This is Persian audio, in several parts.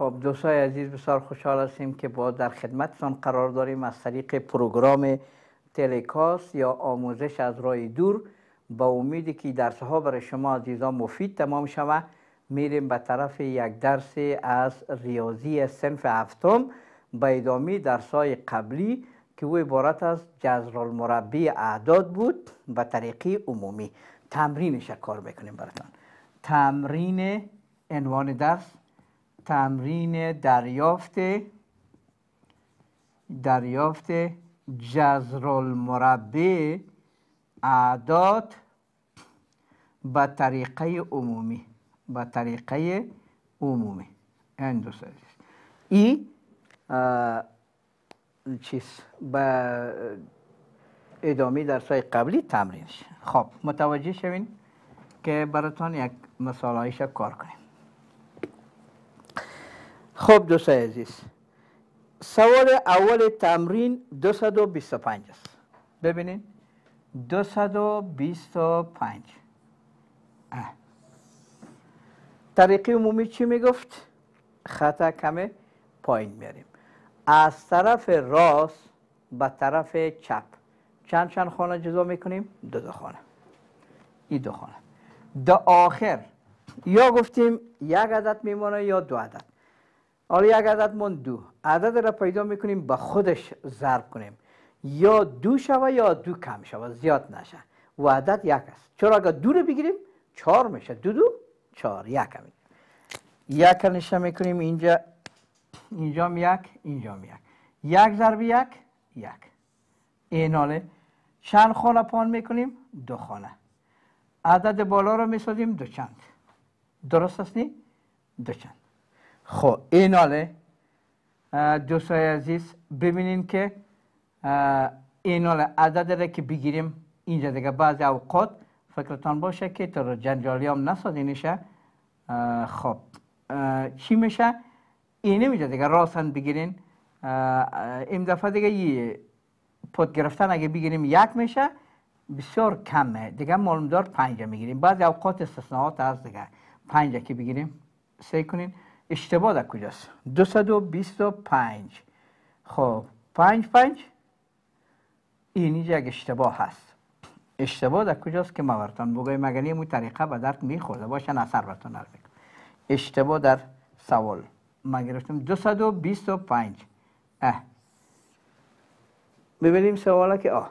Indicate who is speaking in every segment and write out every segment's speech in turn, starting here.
Speaker 1: خب دوستای عزیز بسیار خوشحال هستیم که با در خدمتتان قرار داریم از طریق پروگرام تلکاس یا آموزش از رای دور با امیدی که درس ها برای شما عزیزان مفید تمام شود میریم به طرف یک درس از ریاضی صنف هفتم به ادامه درس قبلی که او عبارت از جذر مربی اعداد بود به طریقی عمومی تمرینش کار میکنیم براتان تمرین عنوان درس تمرین دریافت دریافت جزر المربع اعداد به طریقه عمومی به طریقه عمومی این دو ای چیز به ادامه سای قبلی تمرینش خب متوجه شوین که براتان یک مثال کار کنیم خب دوست عزیز سوال اول تمرین 225 است ببینید 225 اه. طریقی عمومی چی میگفت؟ خطا کمه پایین میاریم از طرف راست به طرف چپ چند چند خانه جزا میکنیم؟ دو دو خانه این دو خانه دو آخر یا گفتیم یک عدد میمانه یا دو عدد حالا یک عدد من دو عدد را پیدا میکنیم به خودش ضرب کنیم یا دو شوه یا دو کم شوه زیاد نشه و عدد یک است چرا اگر دو رو بگیریم چهار میشه دو دو چهار یک هم یک نشه میکنیم اینجا هم یک هم یک یک ضرب یک یک ایناله چند خانه پان میکنیم دو خانه عدد بالا رو میسازیم دو چند درست است نی؟ دو چند خب این حاله دوستای عزیز ببینین که این حاله عدد را که بگیریم اینجا دیگه بعضی اوقات فکرتان باشه که تا جنجالی هم نسازینشه خب چی میشه این میشه دیگه راستن بگیرین این دفعه دیگه یه پود گرفتن اگه بگیریم یک میشه بسیار کمه دیگه دار پنجه میگیریم بعضی اوقات استثناءات هست دیگه پنجه که بگیریم سی کنین اشتباه در کجاست 225 خب 5 5 این اینجا یک اشتباه هست اشتباه در کجاست که ما برتان بگویم مگر این طریقه به درد میخورده باشن اثر برتان اشتباه در سوال ما گرفتم 225 اه ببینیم سواله که آه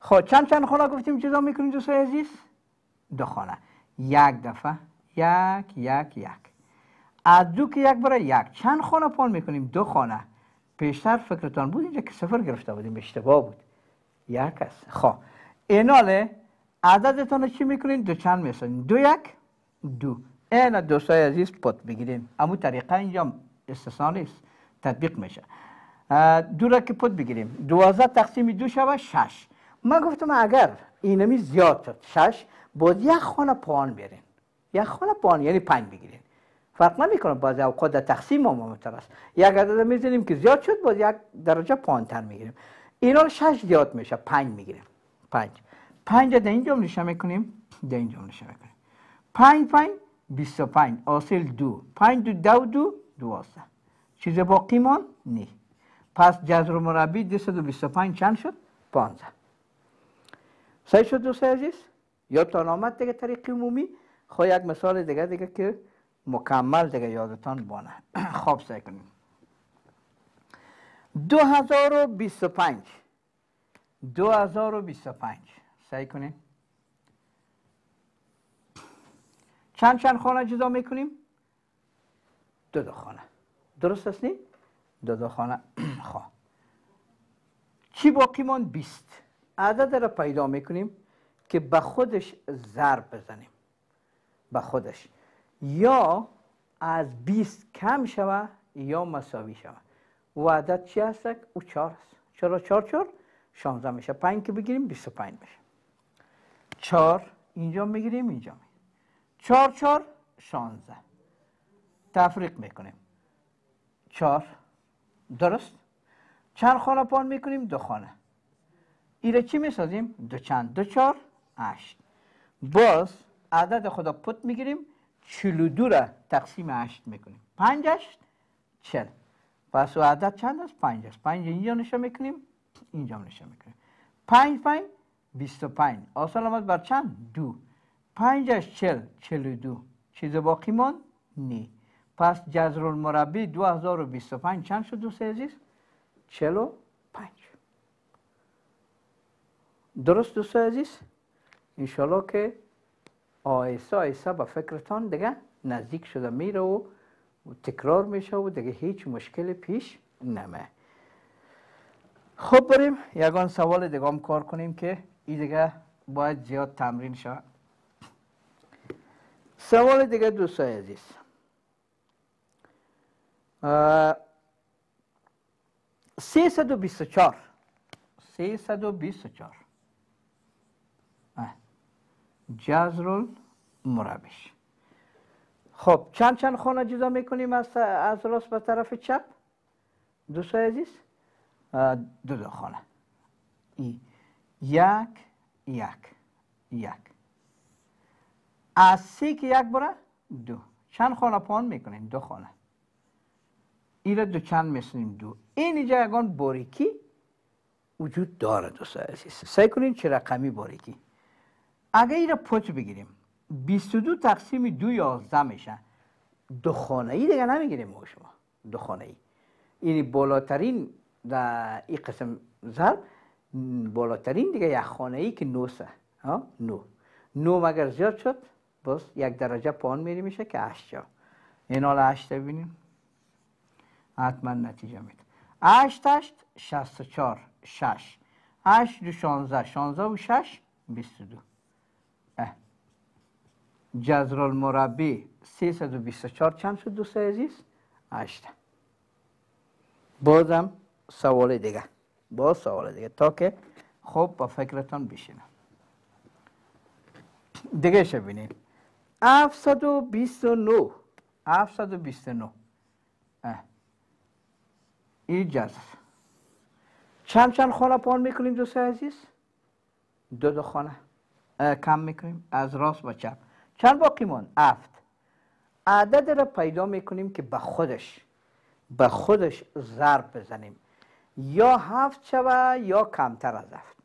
Speaker 1: خب چند چند خانه گفتیم جدا میکنیم دوستای عزیز دو خانه یک دفعه یک یک یک از دو که یک برای یک چند خانه پان میکنیم دو خانه پیشتر فکرتان بود اینجا که سفر گرفته بودیم اشتباه بود یک است خب ایناله عددتان چی میکنین دو چند میشن دو یک دو این دوستای عزیز پت بگیریم اما طریقه اینجا استثنا نیست تطبیق میشه دو را که پت بگیریم دوازده تقسیم دو شود شش من گفتم اگر اینمی زیاد شد شش باید یک خانه پان برین یک خانه پان یعنی پنج بگیرین فرق نمیکنه باز اوقات در تقسیم ما مهمتر است یک عدد میزنیم که زیاد شد باز یک درجه پایینتر میگیریم اینا رو شش زیاد میشه پنج میگیریم پنج پنج در اینجا نشه میکنیم در اینجا نشه میکنیم پنج پنج بیست و پنج آسل دو پنج دو دو دو دوازده چیز باقی مان نی پس جذر مربی دیست و بیست و پنج چند شد پانزه صحیح شد دوست عزیز یا تا آمد دیگه طریق عمومی خواه خب یک مثال دیگه دیگه که مکمل دیگه یادتان بانه خواب سعی کنیم و 2025 سعی کنیم چند چند خانه جدا میکنیم؟ دو دو خانه درست است نی؟ دو دو خانه خواه خب. چی باقی مان؟ بیست عدد را پیدا میکنیم که به خودش ضرب بزنیم به خودش یا از 20 کم شود یا مساوی شود و عدد چی هست او 4 است چرا 4 4 16 میشه 5 که بگیریم 25 میشه 4 اینجا میگیریم اینجا میگیریم 4 4 16 تفریق میکنیم 4 درست چند خانه پان میکنیم دو خانه ایره چی میسازیم دو چند دو چار هشت باز عدد خدا پت میگیریم 42 را تقسیم 8 میکنیم 5 8 40 پس و عدد چند است 5 است 5 اینجا نشه میکنیم اینجا نشه میکنیم 5 5 25 آسان آمد بر چند دو 5 8 40 42 چیز باقی مان نی پس جذر المربی 2025 چند شد دوست عزیز 45 درست دوست عزیز انشالله که آیسا آیسا به فکرتان دیگه نزدیک شده میره و تکرار میشه و دیگه هیچ مشکل پیش نمه خب بریم یگان سوال دیگه هم کار کنیم که این دیگه باید زیاد تمرین شد سوال دیگه دوستای عزیز سی سد و بیست و چار سی سد و بیست و چار جزر المره خب چند چند خانه جدا میکنیم از, از راست به طرف چپ دو عزیز دو دو خانه ای. یک یک یک از سی که یک بره دو چند خانه پان میکنیم دو خانه این دو چند میسنیم دو این اینجا یکان باریکی وجود داره دوستای عزیز سعی کنین چه رقمی باریکی اگه این را پوچ بگیریم 22 تقسیم دو یازده میشه دو خانه ای دیگه نمیگیریم ما شما دو خانه یعنی ای بالاترین در این قسم ضرب بالاترین دیگه یک خانه ای که نوسه ها نو نو مگر زیاد شد باز یک درجه پان میری میشه که هشت این حال هشت ببینیم حتما نتیجه میده هشت هشت شست و چار شش هشت دو شانزه شانزه و شش بیست دو جزر المربی 324 چند شد دوست عزیز؟ 8 بازم سوال دیگه باز سوال دیگه تا که خوب با فکرتان بشینم دیگه شبینید 729 729 این جذر چند چند خانه پان میکنیم دوست عزیز؟ دو دو خانه کم میکنیم از راست و چپ چند باقی مون افت عدد را پیدا میکنیم که به خودش به خودش ضرب بزنیم یا هفت شوه یا کمتر از هفت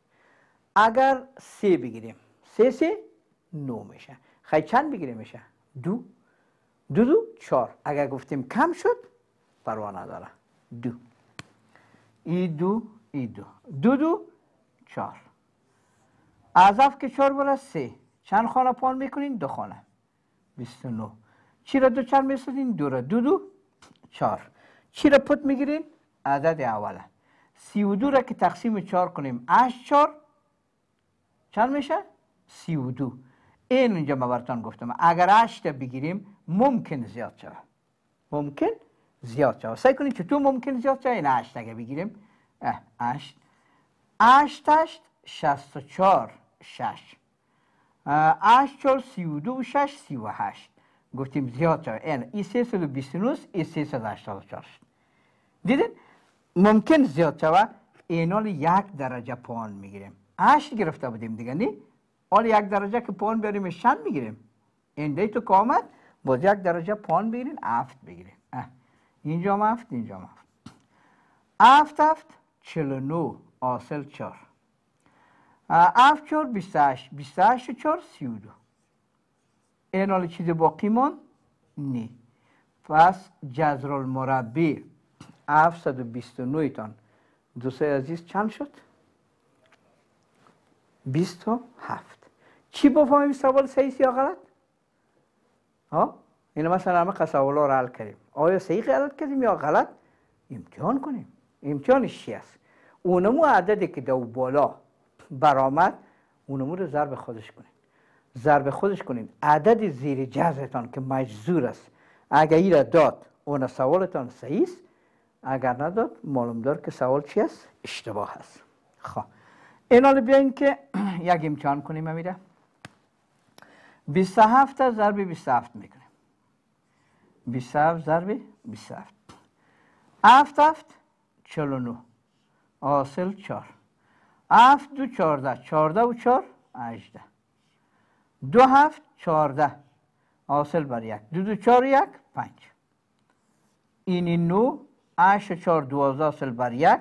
Speaker 1: اگر سه بگیریم سه سه نو میشه خیلی چند بگیریم میشه دو دو دو چار اگر گفتیم کم شد پروانه نداره دو ای دو ای دو دو دو چار اعضاف که چهار بره سه چند خانه پان میکنین دو خانه 29 چی را دو چند میسازین دو را دو دو چار چی را پت میگیرین عدد اوله سی و دو را که تقسیم چهار کنیم اش چار چند میشه سی و دو این اونجا ما براتان گفتم اگر 8 بگیریم ممکن زیاد ممکن زیاد شود سعی کنید چطور ممکن زیاد شود این 8 اگر بگیریم 8 8 شست شش هشت چار سی و دو شش سی و هشت گفتیم زیاد شد این ای سه سد و بیست نوز ای سه سد هشتاد و چار دیدن ممکن زیاد شود اینال یک درجه پان میگیریم هشت گرفته بودیم دیگه نی آل یک درجه که پان بیاریم شن میگیریم این تو که آمد باز یک درجه پان بگیرین افت بگیریم اینجا هم افت اینجا هم افت افت افت چلو نو آسل چار 7 4 28 28 4 32 این حالا چیز باقی مون نه پس جذر المربی 729 تان دوستای عزیز چند شد 27 چی بفهمیم سوال صحیح یا غلط ها این مثلا همه قصاولا را حل کردیم آیا صحیح غلط کردیم یا غلط امتحان کنیم امتحانش چی است اونمو عددی که دو بالا برآمد اون امور رو ضرب خودش کنید ضرب خودش کنید عدد زیر جزتان که مجذور است اگر ای را داد اون سوالتان صحیح است اگر نداد معلوم دار که سوال چی است اشتباه است خب اینال بیاین که یک امتحان کنیم امیره 27 از ضرب 27 میکنیم 27 ضرب 27 هفت هفت 49 حاصل 4 هفت دو چارده چارده و چار اجده دو هفت چارده حاصل بر یک دو دو چار یک پنج این نو هشت چار دوازده حاصل بر یک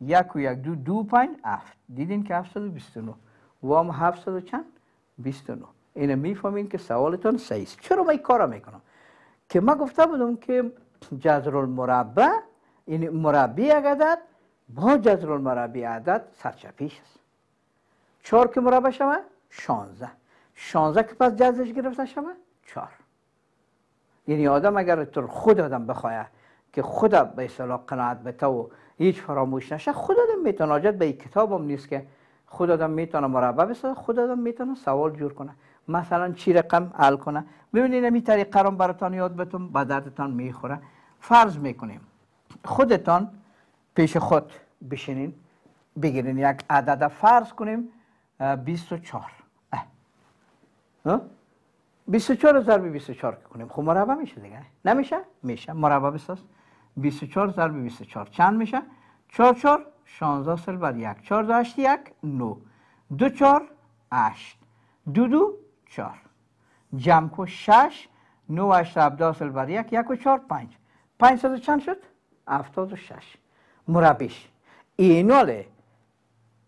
Speaker 1: یک و یک دو دو پنج هفت دیدین که هفتصد و بیست و نو وام هفتصد و چند بیست و نو اینه میفهمین که سوالتون صحیح است چرا من این کارا میکنم که ما گفته بودم که جذر المربع این یعنی مربی یک عدد با جذر المربع عدد سرچپیش است چهار که مربع شمه شانزه شانزه که پس جذرش گرفته شمه چهار یعنی آدم اگر تو خود آدم بخواه که خود به اصطلاح قناعت به و هیچ فراموش نشه خود آدم میتونه آجد به کتاب هم نیست که خود آدم میتونه مربع بسازه خود آدم میتونه سوال جور کنه مثلا چی رقم حل کنه ببینید این طریقه رو براتان یاد بتون به دردتان میخوره فرض میکنیم خودتان پیش خود بشینین بگیرین یک عدد فرض کنیم 24 24 ضرب 24 کنیم خب مربع میشه دیگه نمیشه میشه مربع بساز 24 ضرب 24 چند میشه 4 4 16 سل بر 1 4 8 1 9 2 4 8 2 2 4 جمع کو 6 9 8 17 سل بر 1 1 و 4 5 5 500 چند شد 76 مربعش ایناله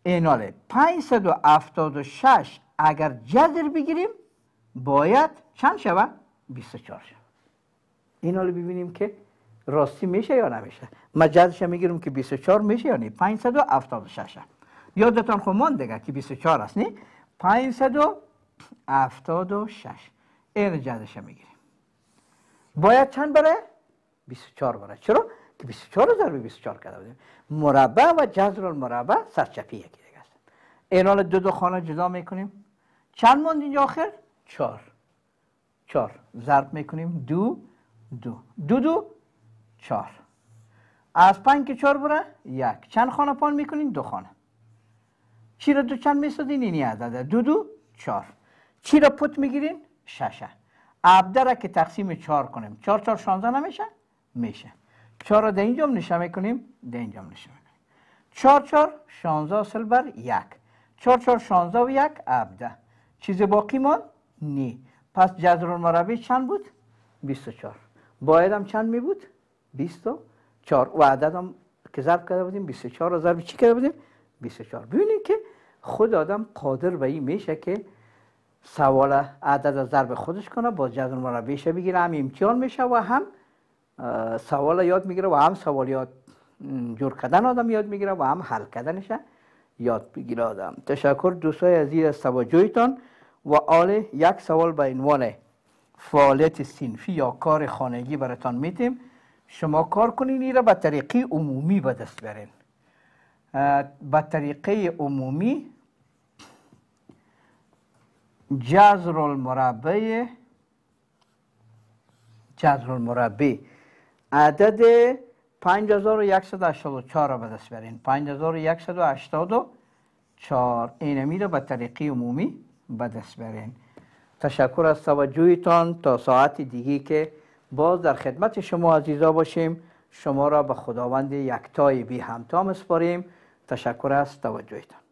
Speaker 1: ایناله 576 اگر جذر بگیریم باید چند شود؟ 24 شود ایناله ببینیم که راستی میشه یا نمیشه ما جذرش میگیریم که 24 میشه یا نه 576 یادتان خود مان دیگه که 24 است نه 576 این جذرش میگیریم باید چند بره؟ 24 بره چرا؟ که 24 ضرب 24 کرده بودیم مربع و جذر المربع سرچپی یکی دیگه است اعلال دو دو خانه جدا میکنیم چند موند اینجا آخر؟ چار چار ضرب میکنیم دو دو دو دو چار از پنج که چار بره یک چند خانه پان میکنیم دو خانه چی را دو چند میسادین اینی عدده دو دو چار چی را پت میگیرین ششه عبده را که تقسیم چار کنیم چار چار شانزده نمیشه میشه 4 را در اینجا نشان میکنیم در اینجا نشان میکنیم 4 4 16 اصل بر یک چهار 4 و یک عبده. چیز باقی مان؟ نی پس جذر المربع چند بود 24 باید هم چند می بود 24 و عدد هم که ضرب کرده بودیم 24 را ضرب چی کرده بودیم 24 ببینید که خود آدم قادر به این میشه که سوال عدد از ضرب خودش کنه با جذر مربعش بگیره هم میشه و هم سوال یاد میگیره و هم سوالیات جور کردن آدم یاد میگیره و هم حل کردنش یاد بگیر آدم تشکر دوستای عزیز از توجهتان و آله یک سوال به عنوان فعالیت سینفی یا کار خانگی براتان میتیم شما کار کنین این را به طریقی عمومی به دست برین به طریقی عمومی جزر المربع جزر المربع عدد 5184 را به دست برین 5184 اینمی را به طریقی عمومی به دست برین تشکر از توجهتان تا ساعت دیگی که باز در خدمت شما عزیزا باشیم شما را به خداوند یکتای بی همتا مسپاریم تشکر از توجهتان